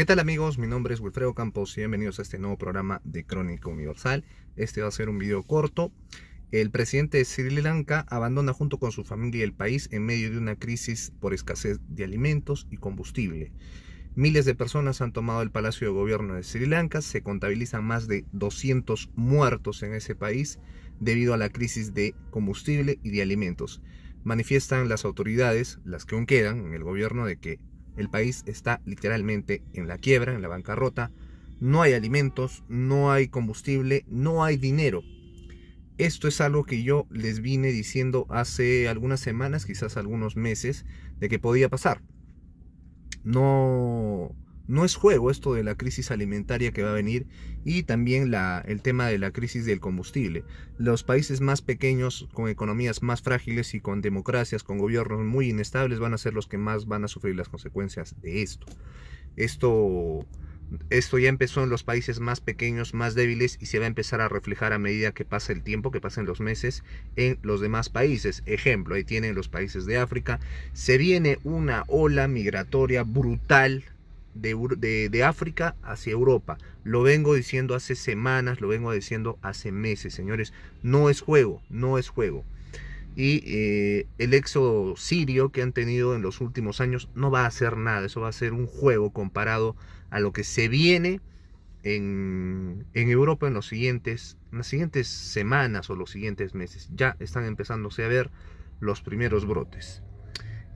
¿Qué tal amigos? Mi nombre es Wilfredo Campos y bienvenidos a este nuevo programa de Crónica Universal. Este va a ser un video corto. El presidente de Sri Lanka abandona junto con su familia el país en medio de una crisis por escasez de alimentos y combustible. Miles de personas han tomado el Palacio de Gobierno de Sri Lanka, se contabilizan más de 200 muertos en ese país debido a la crisis de combustible y de alimentos. Manifiestan las autoridades, las que aún quedan en el gobierno, de que el país está literalmente en la quiebra, en la bancarrota. No hay alimentos, no hay combustible, no hay dinero. Esto es algo que yo les vine diciendo hace algunas semanas, quizás algunos meses, de que podía pasar. No, no es juego esto de la crisis alimentaria que va a venir y también el tema de la crisis del combustible. Los países más pequeños, con economías más frágiles y con democracias, con gobiernos muy inestables, van a ser los que más van a sufrir las consecuencias de esto. Esto, esto ya empezó en los países más pequeños, más débiles y se va a empezar a reflejar a medida que pasa el tiempo, que pasen los meses en los demás países. Ejemplo, ahí tienen los países de África. Se viene una ola migratoria brutal de, de, África hacia Europa. Lo vengo diciendo hace semanas, lo vengo diciendo hace meses, señores. No es juego, no es juego. Y eh, el éxodo sirio que han tenido en los últimos años no va a hacer nada. Eso va a ser un juego comparado a lo que se viene en, Europa en, los siguientes, en las siguientes semanas o los siguientes meses. Ya están empezándose a ver los primeros brotes.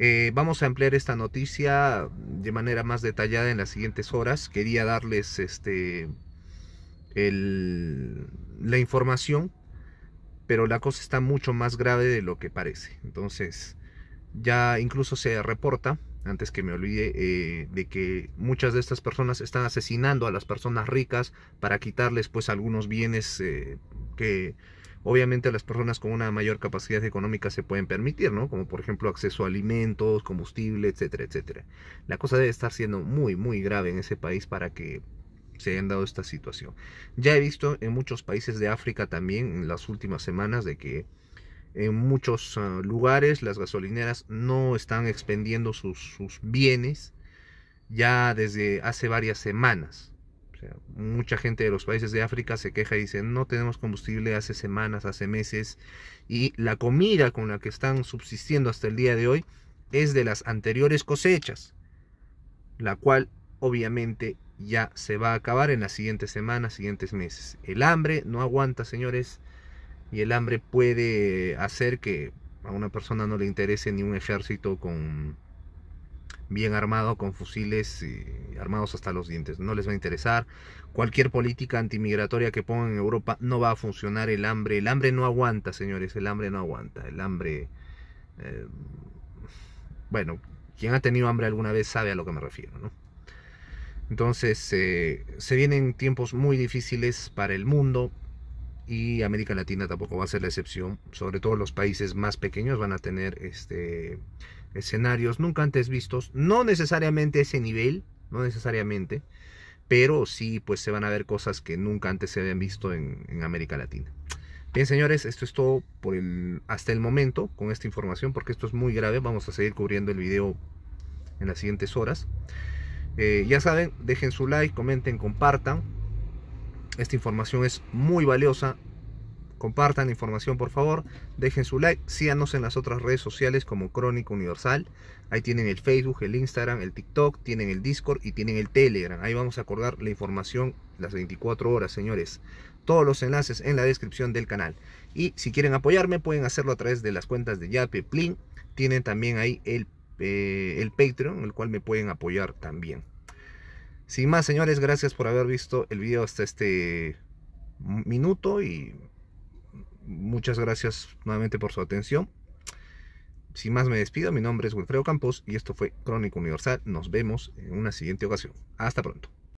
Eh, vamos a ampliar esta noticia de manera más detallada en las siguientes horas. Quería darles este, el, la información, pero la cosa está mucho más grave de lo que parece. Entonces, ya incluso se reporta, antes que me olvide, eh, de que muchas de estas personas están asesinando a las personas ricas para quitarles pues algunos bienes eh, que obviamente las personas con una mayor capacidad económica se pueden permitir, ¿no? Como por ejemplo acceso a alimentos, combustible, etcétera, etcétera. La cosa debe estar siendo muy, muy grave en ese país para que se hayan dado esta situación. Ya he visto en muchos países de África también en las últimas semanas de que en muchos ah, lugares las gasolineras no están expendiendo sus bienes ya desde hace varias semanas mucha gente de los países de África se queja y dice, no tenemos combustible hace semanas, hace meses, y la comida con la que están subsistiendo hasta el día de hoy es de las anteriores cosechas, la cual obviamente ya se va a acabar en las siguientes semanas, siguientes meses. El hambre no aguanta, señores, y el hambre puede hacer que a una persona no le interese ni un ejército con bien armado, con fusiles eh, armados hasta los dientes, no les va a interesar. Cualquier política antimigratoria que pongan en Europa no va a funcionar. El hambre, el hambre no aguanta, señores, el hambre no aguanta. El hambre, eh, bueno, quien ha tenido hambre alguna vez sabe a lo que me refiero, ¿no? Entonces, eh, se vienen tiempos muy difíciles para el mundo y América Latina tampoco va a ser la excepción. Sobre todo los países más pequeños van a tener este, escenarios nunca antes vistos, no necesariamente ese nivel, no necesariamente, pero sí pues se van a ver cosas que nunca antes se habían visto en, América Latina. Bien señores, esto es todo hasta el momento con esta información porque esto es muy grave, vamos a seguir cubriendo el video en las siguientes horas. Eh, ya saben, dejen su like, comenten, compartan. Esta información es muy valiosa, Compartan la información por favor, dejen su like, síganos en las otras redes sociales como Crónica Universal. Ahí tienen el Facebook, el Instagram, el TikTok, tienen el Discord y tienen el Telegram. Ahí vamos a acordar la información las 24 horas, señores. Todos los enlaces en la descripción del canal. Y si quieren apoyarme pueden hacerlo a través de las cuentas de Yape, Plin. Tienen también ahí el, eh, el Patreon, el cual me pueden apoyar también. Sin más, señores, gracias por haber visto el video hasta este minuto y Muchas gracias nuevamente por su atención. Sin más me despido, mi nombre es Wilfredo Campos y esto fue Crónica Universal. Nos vemos en una siguiente ocasión. Hasta pronto.